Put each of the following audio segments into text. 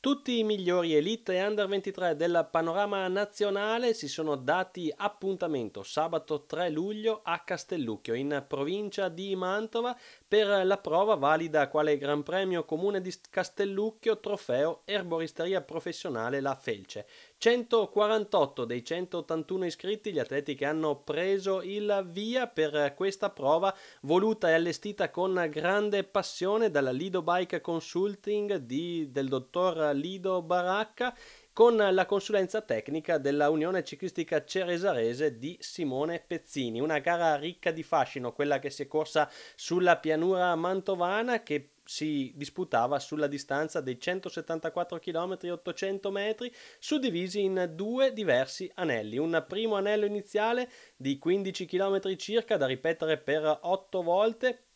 Tutti i migliori Elite e Under 23 del panorama nazionale si sono dati appuntamento sabato 3 luglio a Castellucchio in provincia di Mantova per la prova valida quale Gran Premio Comune di Castellucchio trofeo erboristeria professionale La Felce. 148 dei 181 iscritti gli atleti che hanno preso il via per questa prova voluta e allestita con grande passione dalla Lido Bike Consulting di, del dottor Lido Baracca con la consulenza tecnica della Unione Ciclistica Ceresarese di Simone Pezzini. Una gara ricca di fascino, quella che si è corsa sulla pianura mantovana che si disputava sulla distanza dei 174 km 800 metri suddivisi in due diversi anelli un primo anello iniziale di 15 km circa da ripetere per 8 volte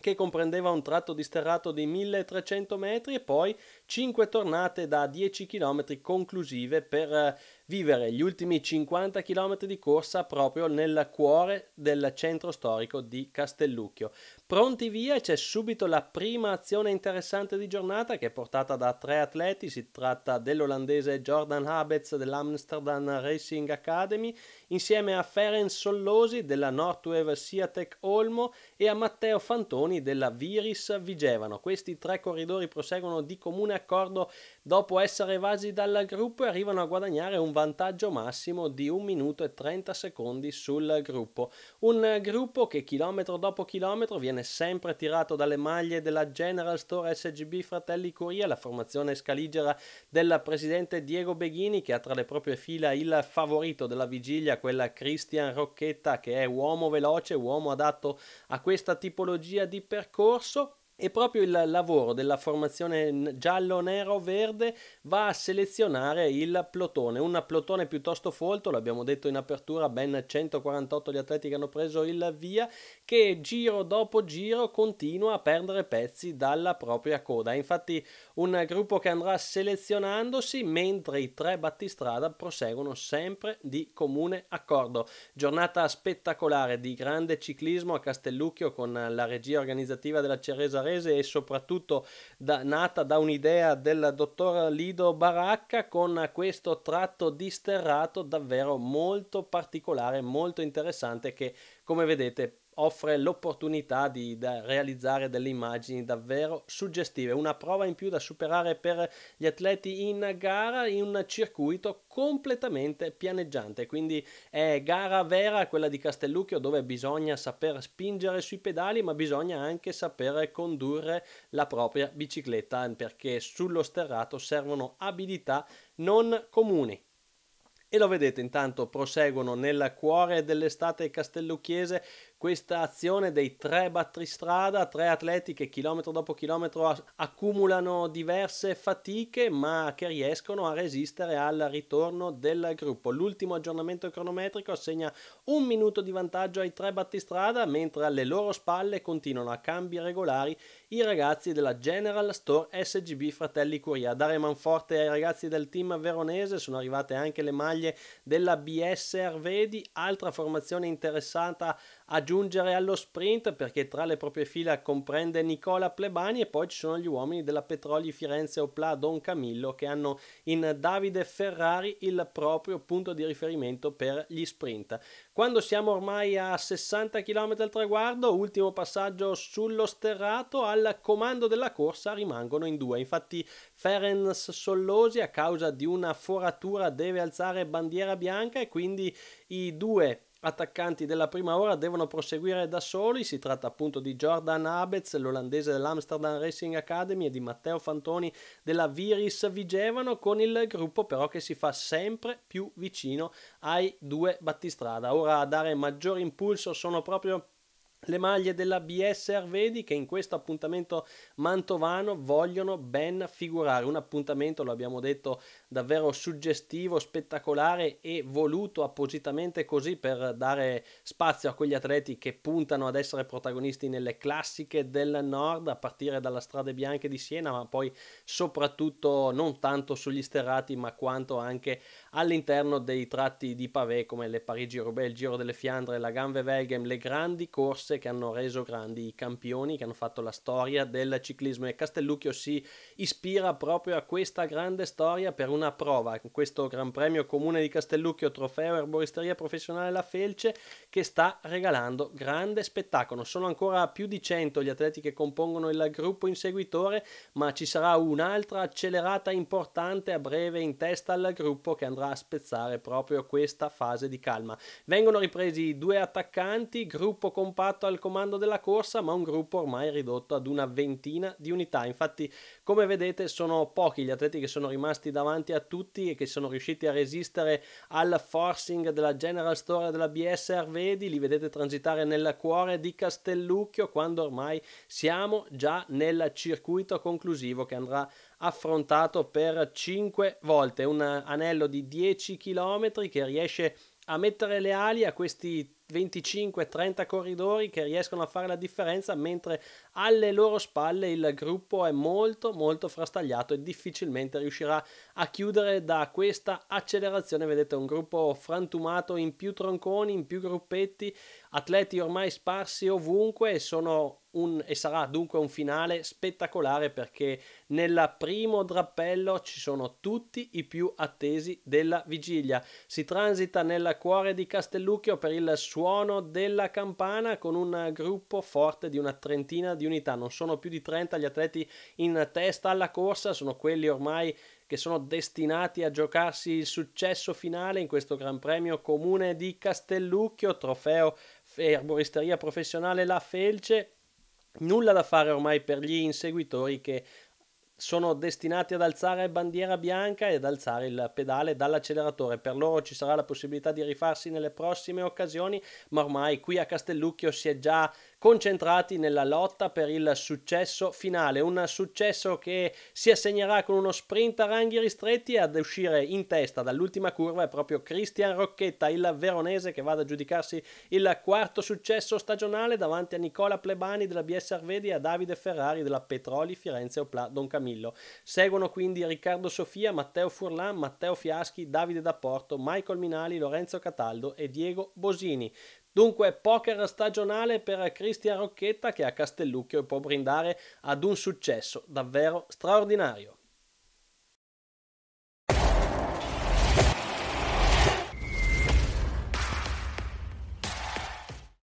che comprendeva un tratto di sterrato di 1300 metri e poi 5 tornate da 10 km conclusive per eh, vivere gli ultimi 50 km di corsa proprio nel cuore del centro storico di Castellucchio. Pronti via, c'è subito la prima azione interessante di giornata che è portata da tre atleti, si tratta dell'olandese Jordan Habetz dell'Amsterdam Racing Academy insieme a Ferenc Sollosi della Northwave Siatec Olmo e a Matteo Fantoni della Viris Vigevano. Questi tre corridori proseguono di comune accordo Dopo essere evasi dal gruppo arrivano a guadagnare un vantaggio massimo di 1 minuto e 30 secondi sul gruppo. Un gruppo che chilometro dopo chilometro viene sempre tirato dalle maglie della General Store SGB Fratelli Curia, la formazione scaligera del presidente Diego Beghini che ha tra le proprie fila il favorito della vigilia, quella Christian Rocchetta che è uomo veloce, uomo adatto a questa tipologia di percorso e proprio il lavoro della formazione giallo-nero-verde va a selezionare il plotone, un plotone piuttosto folto, l'abbiamo detto in apertura, ben 148 gli atleti che hanno preso il via, che giro dopo giro continua a perdere pezzi dalla propria coda. Infatti un gruppo che andrà selezionandosi mentre i tre battistrada proseguono sempre di comune accordo. Giornata spettacolare di grande ciclismo a Castellucchio con la regia organizzativa della Ceresarese e soprattutto da, nata da un'idea del dottor Lido Baracca con questo tratto disterrato davvero molto particolare, molto interessante che come vedete offre l'opportunità di realizzare delle immagini davvero suggestive, una prova in più da superare per gli atleti in gara in un circuito completamente pianeggiante, quindi è gara vera quella di Castellucchio dove bisogna saper spingere sui pedali ma bisogna anche sapere condurre la propria bicicletta perché sullo sterrato servono abilità non comuni e lo vedete intanto proseguono nel cuore dell'estate castellucchiese questa azione dei tre battistrada, tre atleti che chilometro dopo chilometro accumulano diverse fatiche ma che riescono a resistere al ritorno del gruppo. L'ultimo aggiornamento cronometrico assegna un minuto di vantaggio ai tre battistrada mentre alle loro spalle continuano a cambi regolari i ragazzi della General Store SGB Fratelli Curia. Dare manforte ai ragazzi del team veronese sono arrivate anche le maglie della BS Arvedi, altra formazione interessata a giungere allo sprint perché tra le proprie fila comprende Nicola Plebani e poi ci sono gli uomini della Petroli Firenze Opla Don Camillo che hanno in Davide Ferrari il proprio punto di riferimento per gli sprint. Quando siamo ormai a 60 km al traguardo, ultimo passaggio sullo sterrato alla comando della corsa rimangono in due. Infatti Ferenc Sollosi a causa di una foratura deve alzare bandiera bianca e quindi i due attaccanti della prima ora devono proseguire da soli, si tratta appunto di Jordan Abetz, l'olandese dell'Amsterdam Racing Academy e di Matteo Fantoni della Viris Vigevano con il gruppo però che si fa sempre più vicino ai due battistrada. Ora a dare maggior impulso sono proprio le maglie della BS Arvedi che in questo appuntamento mantovano vogliono ben figurare. Un appuntamento, lo abbiamo detto, davvero suggestivo, spettacolare e voluto appositamente così per dare spazio a quegli atleti che puntano ad essere protagonisti nelle classiche del nord, a partire dalla Strade Bianche di Siena, ma poi soprattutto non tanto sugli sterrati, ma quanto anche all'interno dei tratti di pavé come le Parigi-Roubaix, il Giro delle Fiandre, la Ganve-Velgem, le grandi corse mosse che hanno reso grandi i campioni, che hanno fatto la storia del ciclismo e Castellucchio si ispira proprio a questa grande storia per una prova, questo Gran Premio Comune di Castellucchio, trofeo erboristeria professionale La Felce, che sta regalando grande spettacolo. Sono ancora più di 100 gli atleti che compongono il gruppo inseguitore, ma ci sarà un'altra accelerata importante a breve in testa al gruppo che andrà a spezzare proprio questa fase di calma. Vengono ripresi due attaccanti, gruppo compatto ritornato al comando della corsa, ma un gruppo ormai ridotto ad una ventina di unità. Infatti, come vedete, sono pochi gli atleti che sono rimasti davanti a tutti e che sono riusciti a resistere al forcing della General Store della BS Arvedi. Li vedete transitare nel cuore di Castellucchio quando ormai siamo già nel circuito conclusivo che andrà affrontato per 5 volte. Un anello di 10 km che riesce a a mettere le ali a questi 25-30 corridori che riescono a fare la differenza mentre alle loro spalle il gruppo è molto molto frastagliato e difficilmente riuscirà a chiudere da questa accelerazione vedete un gruppo frantumato in più tronconi in più gruppetti atleti ormai sparsi ovunque e sono un, e sarà dunque un finale spettacolare perché nel primo drappello ci sono tutti i più attesi della vigilia. Si transita nel cuore di Castellucchio per il suono della campana con un gruppo forte di una trentina di unità. Non sono più di 30 gli atleti in testa alla corsa, sono quelli ormai che sono destinati a giocarsi il successo finale in questo Gran Premio Comune di Castellucchio, trofeo erboristeria professionale La Felce Nulla da fare ormai per gli inseguitori che sono destinati ad alzare bandiera bianca e ad alzare il pedale dall'acceleratore. Per loro ci sarà la possibilità di rifarsi nelle prossime occasioni, ma ormai qui a Castellucchio si è già concentrati nella lotta per il successo finale, un successo che si assegnerà con uno sprint a ranghi ristretti ad uscire in testa dall'ultima curva è proprio Cristian Rocchetta, il veronese che va ad aggiudicarsi il quarto successo stagionale davanti a Nicola Plebani della BS Arvedi e a Davide Ferrari della Petroli Firenze Opla Don Camillo. Seguono quindi Riccardo Sofia, Matteo Furlan, Matteo Fiaschi, Davide D'Apporto, Michael Minali, Lorenzo Cataldo e Diego Bosini. Dunque poker stagionale per Cristian Rocchetta che a Castellucchio può brindare ad un successo davvero straordinario.